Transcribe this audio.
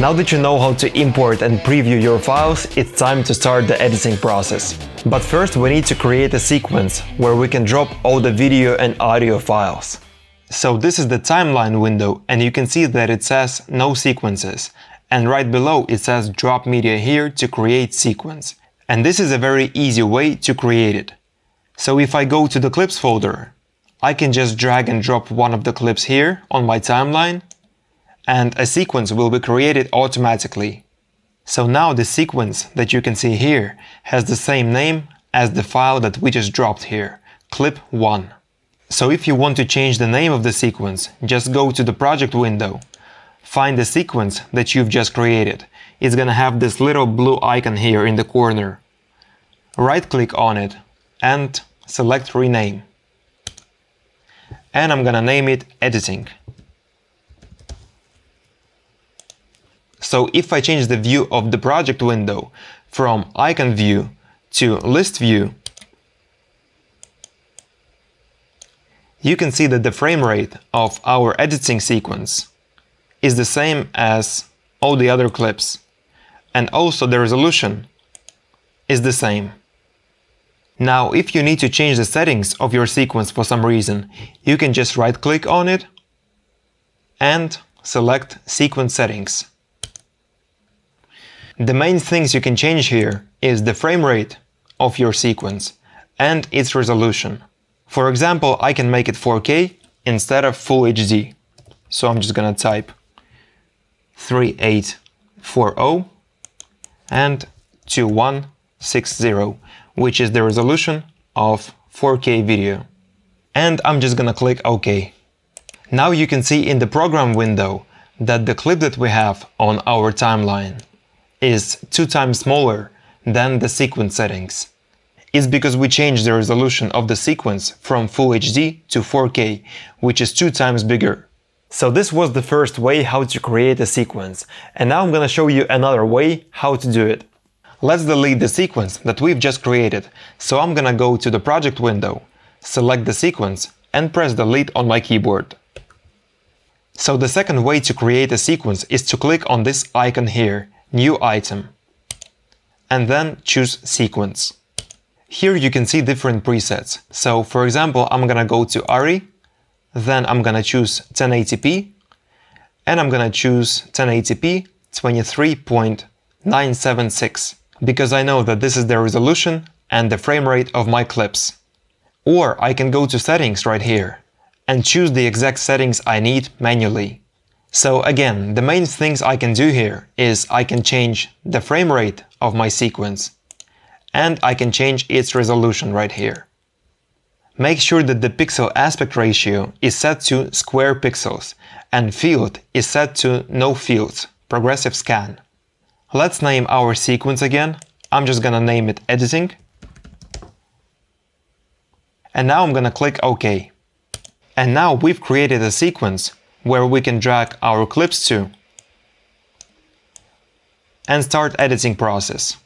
Now that you know how to import and preview your files, it's time to start the editing process. But first we need to create a sequence where we can drop all the video and audio files. So this is the timeline window and you can see that it says no sequences and right below it says drop media here to create sequence. And this is a very easy way to create it. So if I go to the clips folder, I can just drag and drop one of the clips here on my timeline and a sequence will be created automatically. So now the sequence that you can see here has the same name as the file that we just dropped here, clip1. So if you want to change the name of the sequence, just go to the project window, find the sequence that you've just created. It's gonna have this little blue icon here in the corner. Right click on it and select rename. And I'm gonna name it editing. So if I change the view of the project window from icon view to list view, you can see that the frame rate of our editing sequence is the same as all the other clips. And also the resolution is the same. Now, if you need to change the settings of your sequence for some reason, you can just right click on it and select Sequence Settings. The main things you can change here is the frame rate of your sequence and its resolution. For example, I can make it 4K instead of Full HD. So I'm just gonna type 3840 and 2160, which is the resolution of 4K video. And I'm just gonna click OK. Now you can see in the program window that the clip that we have on our timeline is two times smaller than the sequence settings is because we changed the resolution of the sequence from Full HD to 4K, which is two times bigger. So this was the first way how to create a sequence, and now I'm gonna show you another way how to do it. Let's delete the sequence that we've just created, so I'm gonna go to the project window, select the sequence, and press delete on my keyboard. So the second way to create a sequence is to click on this icon here, New Item, and then choose Sequence. Here you can see different presets. So for example, I'm gonna go to ARRI, then I'm gonna choose 1080p, and I'm gonna choose 1080p 23.976, because I know that this is the resolution and the frame rate of my clips. Or I can go to settings right here and choose the exact settings I need manually. So again, the main things I can do here is I can change the frame rate of my sequence and I can change its resolution right here. Make sure that the pixel aspect ratio is set to square pixels and field is set to no fields, progressive scan. Let's name our sequence again. I'm just gonna name it editing. And now I'm gonna click OK. And now we've created a sequence where we can drag our clips to and start editing process.